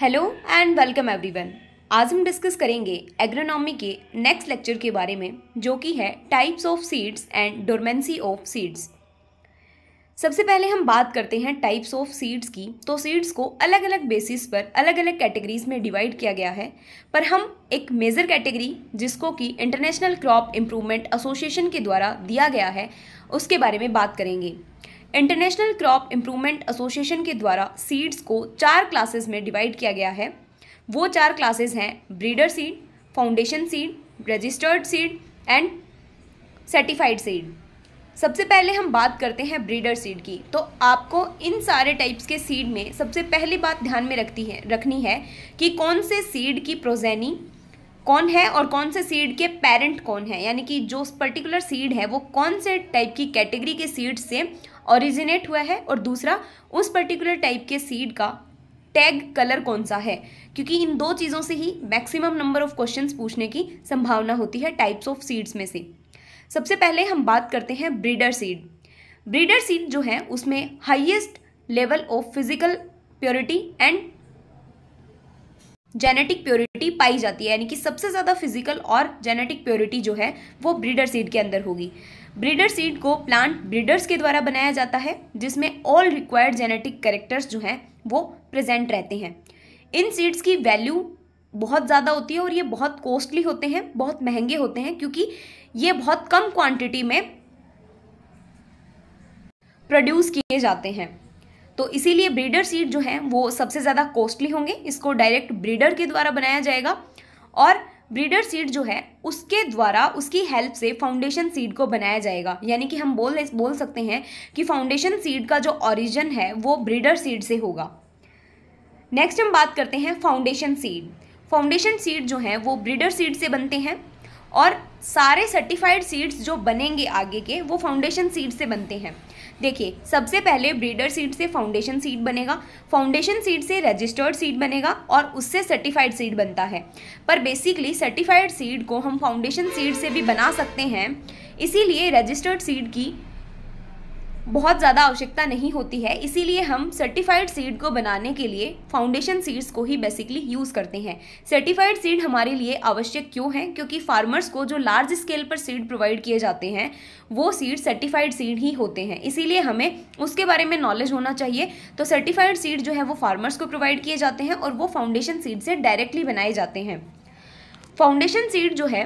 hello and welcome everyone आज हम discuss करेंगे एग्रोनॉमी के नेक्स्ट लेक्चर के बारे में जो कि है types of seeds and dormancy of seeds सबसे पहले हम बात करते हैं टाइप्स ऑफ सीड्स की तो सीड्स को अलग अलग बेसिस पर अलग अलग कैटेगरीज में डिवाइड किया गया है पर हम एक मेजर कैटेगरी जिसको कि इंटरनेशनल क्रॉप इम्प्रूवमेंट एसोसिएशन के द्वारा दिया गया है उसके बारे में बात करेंगे इंटरनेशनल क्रॉप इम्प्रूवमेंट एसोसिएशन के द्वारा सीड्स को चार क्लासेस में डिवाइड किया गया है वो चार क्लासेस हैं breeder seed foundation seed registered seed and certified seed सबसे पहले हम बात करते हैं ब्रीडर सीड की तो आपको इन सारे टाइप्स के सीड में सबसे पहली बात ध्यान में रखती है रखनी है कि कौन से सीड की प्रोजेनी कौन है और कौन से सीड के पेरेंट कौन है यानी कि जो पर्टिकुलर सीड है वो कौन से टाइप की कैटेगरी के सीड से ओरिजिनेट हुआ है और दूसरा उस पर्टिकुलर टाइप के सीड का टैग कलर कौन सा है क्योंकि इन दो चीज़ों से ही मैक्सिमम नंबर ऑफ क्वेश्चंस पूछने की संभावना होती है टाइप्स ऑफ सीड्स में से सबसे पहले हम बात करते हैं ब्रीडर सीड ब्रीडर सीड जो है उसमें highest level of physical purity and genetic purity पाई जाती है यानी कि सबसे ज़्यादा फिजिकल और जेनेटिक प्योरिटी जो है वो ब्रीडर सीड के अंदर होगी ब्रीडर सीड को प्लांट ब्रीडर्स के द्वारा बनाया जाता है जिसमें ऑल रिक्वायर्ड जेनेटिक करेक्टर्स जो हैं वो प्रेजेंट रहते हैं इन सीड्स की वैल्यू बहुत ज़्यादा होती है और ये बहुत कॉस्टली होते हैं बहुत महंगे होते हैं क्योंकि ये बहुत कम क्वांटिटी में प्रोड्यूस किए जाते हैं तो इसीलिए ब्रीडर सीड जो है वो सबसे ज़्यादा कॉस्टली होंगे इसको डायरेक्ट ब्रीडर के द्वारा बनाया जाएगा और ब्रीडर सीड जो है उसके द्वारा उसकी हेल्प से फाउंडेशन सीड को बनाया जाएगा यानी कि हम बोल बोल सकते हैं कि फाउंडेशन सीड का जो ऑरिजन है वो ब्रीडर सीड से होगा नेक्स्ट हम बात करते हैं फाउंडेशन सीड फाउंडेशन सीड जो हैं वो ब्रीडर सीड से बनते हैं और सारे सर्टिफाइड सीड्स जो बनेंगे आगे के वो फाउंडेशन सीड से बनते हैं देखिए सबसे पहले ब्रीडर सीड से फाउंडेशन सीड बनेगा फाउंडेशन सीड से रजिस्टर्ड सीड बनेगा और उससे सर्टिफाइड सीड बनता है पर बेसिकली सर्टिफाइड सीड को हम फाउंडेशन सीड से भी बना सकते हैं इसीलिए रजिस्टर्ड सीड की बहुत ज़्यादा आवश्यकता नहीं होती है इसीलिए हम सर्टिफाइड सीड को बनाने के लिए फाउंडेशन सीड्स को ही बेसिकली यूज़ करते हैं सर्टिफाइड सीड हमारे लिए आवश्यक क्यों है क्योंकि फार्मर्स को जो लार्ज स्केल पर सीड प्रोवाइड किए जाते हैं वो सीड सर्टिफाइड सीड ही होते हैं इसीलिए हमें उसके बारे में नॉलेज होना चाहिए तो सर्टिफाइड सीड जो है वो फार्मर्स को प्रोवाइड किए जाते हैं और वो फाउंडेशन सीड से डायरेक्टली बनाए जाते हैं फाउंडेशन सीड जो है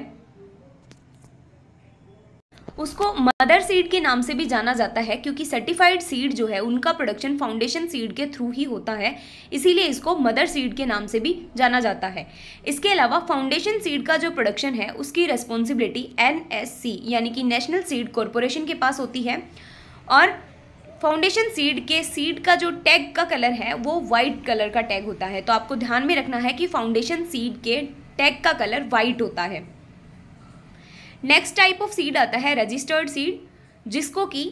उसको मदर सीड के नाम से भी जाना जाता है क्योंकि सर्टिफाइड सीड जो है उनका प्रोडक्शन फाउंडेशन सीड के थ्रू ही होता है इसीलिए इसको मदर सीड के नाम से भी जाना जाता है इसके अलावा फाउंडेशन सीड का जो प्रोडक्शन है उसकी रेस्पॉन्सिबिलिटी एन यानी कि नेशनल सीड कॉरपोरेशन के पास होती है और फाउंडेशन सीड के सीड का जो टैग का कलर है वो वाइट कलर का टैग होता है तो आपको ध्यान में रखना है कि फाउंडेशन सीड के टैग का कलर वाइट होता है नेक्स्ट टाइप ऑफ सीड आता है रजिस्टर्ड सीड जिसको कि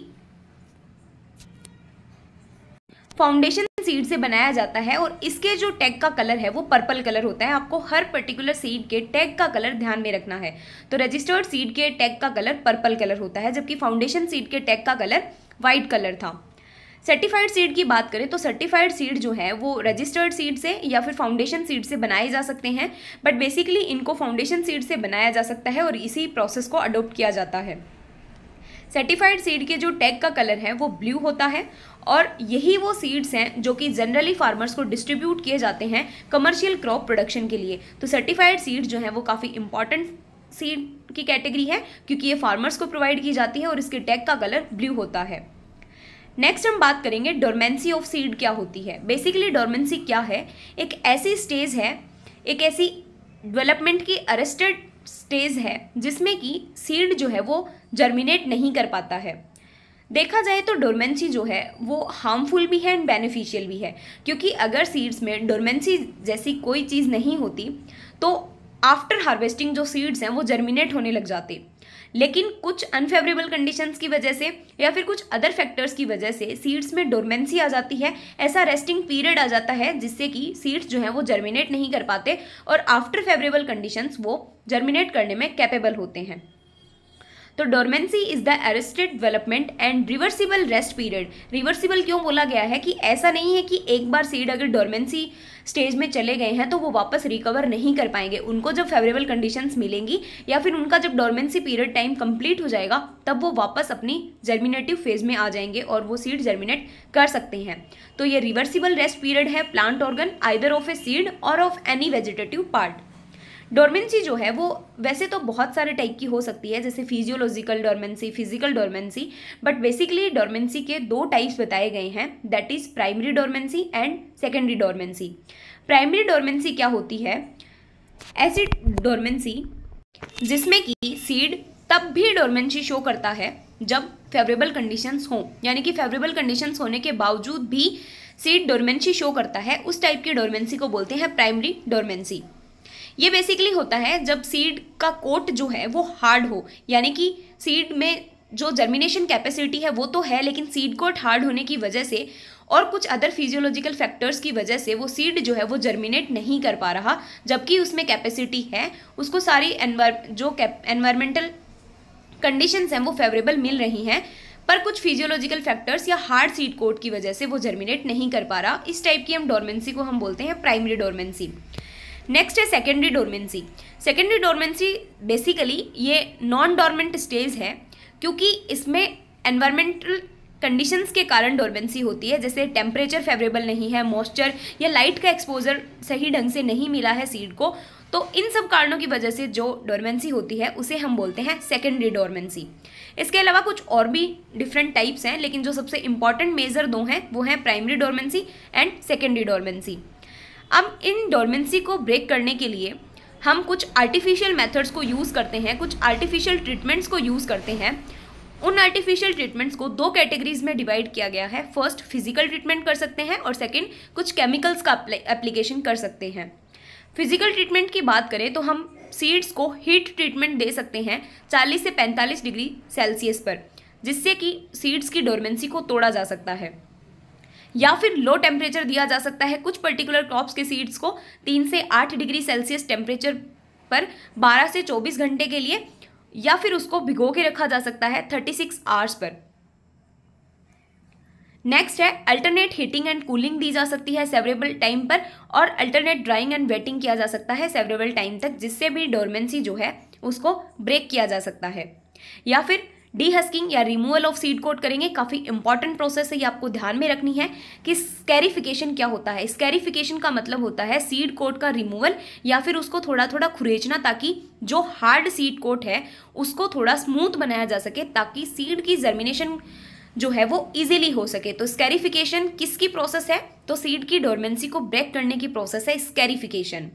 फाउंडेशन सीड से बनाया जाता है और इसके जो टैग का कलर है वो पर्पल कलर होता है आपको हर पर्टिकुलर सीड के टैग का कलर ध्यान में रखना है तो रजिस्टर्ड सीड के टैग का कलर पर्पल कलर होता है जबकि फाउंडेशन सीड के टैग का कलर वाइट कलर था सर्टिफाइड सीड की बात करें तो सर्टिफाइड सीड जो है वो रजिस्टर्ड सीड से या फिर फाउंडेशन सीड से बनाए जा सकते हैं बट बेसिकली इनको फाउंडेशन सीड से बनाया जा सकता है और इसी प्रोसेस को अडोप्ट किया जाता है सर्टिफाइड सीड के जो टैग का कलर है वो ब्लू होता है और यही वो सीड्स हैं जो कि जनरली फार्मर्स को डिस्ट्रीब्यूट किए जाते हैं कमर्शियल क्रॉप प्रोडक्शन के लिए तो सर्टिफाइड सीड जो है वो काफ़ी इंपॉर्टेंट सीड की कैटेगरी है क्योंकि ये फार्मर्स को प्रोवाइड की जाती है और इसके टैग का कलर ब्लू होता है नेक्स्ट हम बात करेंगे डोरमेंसी ऑफ सीड क्या होती है बेसिकली डोरमेंसी क्या है एक ऐसी स्टेज है एक ऐसी डेवलपमेंट की अरेस्टेड स्टेज है जिसमें कि सीड जो है वो जर्मिनेट नहीं कर पाता है देखा जाए तो डोरमेंसी जो है वो हार्मफुल भी है एंड बेनिफिशियल भी है क्योंकि अगर सीड्स में डोरमेंसी जैसी कोई चीज़ नहीं होती तो आफ्टर हार्वेस्टिंग जो सीड्स हैं वो जर्मिनेट होने लग जाते लेकिन कुछ अनफेवरेबल कंडीशंस की वजह से या फिर कुछ अदर फैक्टर्स की वजह से सीड्स में डोरमेंसी आ जाती है ऐसा रेस्टिंग पीरियड आ जाता है जिससे कि सीड्स जो हैं वो जर्मिनेट नहीं कर पाते और आफ्टर फेवरेबल कंडीशंस वो जर्मिनेट करने में कैपेबल होते हैं तो dormancy is the arrested development and reversible rest period reversible क्यों बोला गया है कि ऐसा नहीं है कि एक बार सीड अगर डोरमेंसी स्टेज में चले गए हैं तो वो वापस रिकवर नहीं कर पाएंगे उनको जब फेवरेबल कंडीशंस मिलेंगी या फिर उनका जब डोरमेंसी पीरियड टाइम कंप्लीट हो जाएगा तब वो वापस अपनी जर्मिनेटिव फेज में आ जाएंगे और वो सीड जर्मिनेट कर सकते हैं तो ये रिवर्सिबल रेस्ट पीरियड है plant organ either of a seed और of any vegetative part dormancy जो है वो वैसे तो बहुत सारे टाइप की हो सकती है जैसे physiological dormancy physical dormancy but basically dormancy के दो टाइप्स बताए गए हैं that is primary dormancy and secondary dormancy primary dormancy क्या होती है ऐसी डोरमेंसी जिसमें कि सीड तब भी डोरमेंसी शो करता है जब फेवरेबल कंडीशंस हों यानी कि फेवरेबल कंडीशंस होने के बावजूद भी सीड डोरमेंसी शो करता है उस टाइप की डोरमेंसी को बोलते हैं प्राइमरी डोरमेंसी ये बेसिकली होता है जब सीड का कोट जो है वो हार्ड हो यानी कि सीड में जो जर्मिनेशन कैपेसिटी है वो तो है लेकिन सीड कोट हार्ड होने की वजह से और कुछ अदर फिजियोलॉजिकल फैक्टर्स की वजह से वो सीड जो है वो जर्मिनेट नहीं कर पा रहा जबकि उसमें कैपेसिटी है उसको सारी एनवार जो एनवायरमेंटल कंडीशंस हैं वो फेवरेबल मिल रही हैं पर कुछ फिजियोलॉजिकल फैक्टर्स या हार्ड सीड कोट की वजह से वो जर्मिनेट नहीं कर पा रहा इस टाइप की हम डोरमेंसी को हम बोलते हैं प्राइमरी डोरमेंसी नेक्स्ट है secondary dormancy secondary dormancy basically ये नॉन डोरमेंट स्टेज है क्योंकि इसमें एनवायरमेंटल कंडीशंस के कारण डोरमेंसी होती है जैसे टेम्परेचर फेवरेबल नहीं है मॉइस्चर या लाइट का एक्सपोजर सही ढंग से नहीं मिला है सीड को तो इन सब कारणों की वजह से जो डोरमेंसी होती है उसे हम बोलते हैं सेकेंडरी डोरमेंसी इसके अलावा कुछ और भी डिफरेंट टाइप्स हैं लेकिन जो सबसे इंपॉर्टेंट मेजर दो हैं वो हैं primary dormancy and secondary dormancy अब इन डोरमेंसी को ब्रेक करने के लिए हम कुछ आर्टिफिशियल मेथड्स को यूज़ करते हैं कुछ आर्टिफिशियल ट्रीटमेंट्स को यूज़ करते हैं उन आर्टिफिशियल ट्रीटमेंट्स को दो कैटेगरीज में डिवाइड किया गया है फर्स्ट फिजिकल ट्रीटमेंट कर सकते हैं और सेकंड कुछ केमिकल्स का एप्लीकेशन कर सकते हैं फिजिकल ट्रीटमेंट की बात करें तो हम सीड्स को हीट ट्रीटमेंट दे सकते हैं 40 से 45 डिग्री सेल्सियस पर जिससे कि सीड्स की डोरमेंसी को तोड़ा जा सकता है या फिर लो टेम्परेचर दिया जा सकता है कुछ पर्टिकुलर क्रॉप्स के सीड्स को तीन से आठ डिग्री सेल्सियस टेम्परेचर पर बारह से चौबीस घंटे के लिए या फिर उसको भिगो के रखा जा सकता है थर्टी सिक्स आवर्स पर नेक्स्ट है अल्टरनेट हीटिंग एंड कूलिंग दी जा सकती है सेवरेबल टाइम पर और अल्टरनेट ड्राइंग एंड वेटिंग किया जा सकता है सेवरेबल टाइम तक जिससे भी डोरमेंसी जो है उसको ब्रेक किया जा सकता है या फिर डीहस्किंग या रिमूवल ऑफ सीड कोट करेंगे काफ़ी इंपॉर्टेंट प्रोसेस है ये आपको ध्यान में रखनी है कि स्कैरिफिकेशन क्या होता है स्कैरिफिकेशन का मतलब होता है सीड कोट का रिमूवल या फिर उसको थोड़ा थोड़ा खुरेचना ताकि जो हार्ड सीड कोट है उसको थोड़ा स्मूथ बनाया जा सके ताकि सीड की जर्मिनेशन जो है वो इजीली हो सके तो स्कैरिफिकेशन किसकी प्रोसेस है तो सीड की डोरमेंसी को ब्रेक करने की प्रोसेस है स्कैरिफिकेशन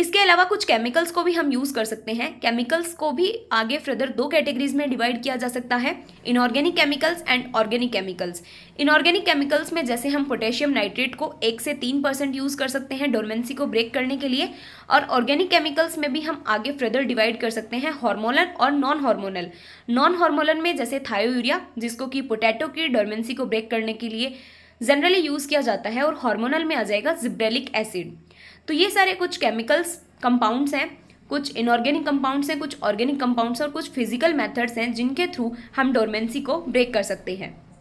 इसके अलावा कुछ केमिकल्स को भी हम यूज़ कर सकते हैं केमिकल्स को भी आगे फर्दर दो कैटेगरीज में डिवाइड किया जा सकता है inorganic chemicals and organic chemicals inorganic chemicals में जैसे हम पोटेशियम नाइट्रेट को एक से तीन परसेंट यूज़ कर सकते हैं डोरमेंसी को ब्रेक करने के लिए और ऑर्गेनिक केमिकल्स में भी हम आगे फर्दर डिवाइड कर सकते हैं हॉर्मोनल और नॉन हॉर्मोनल नॉन हार्मोनल में जैसे थायोयूरिया जिसको कि पोटैटो की डोरमेंसी को ब्रेक करने के लिए जनरली यूज़ किया जाता है और हॉर्मोनल में आ जाएगा जिब्रेलिक एसिड तो ये सारे कुछ केमिकल्स कंपाउंड्स हैं कुछ इनऑर्गेनिक कंपाउंड्स हैं कुछ ऑर्गेनिक कंपाउंड्स और कुछ फिजिकल मेथड्स हैं जिनके थ्रू हम डोरमेंसी को ब्रेक कर सकते हैं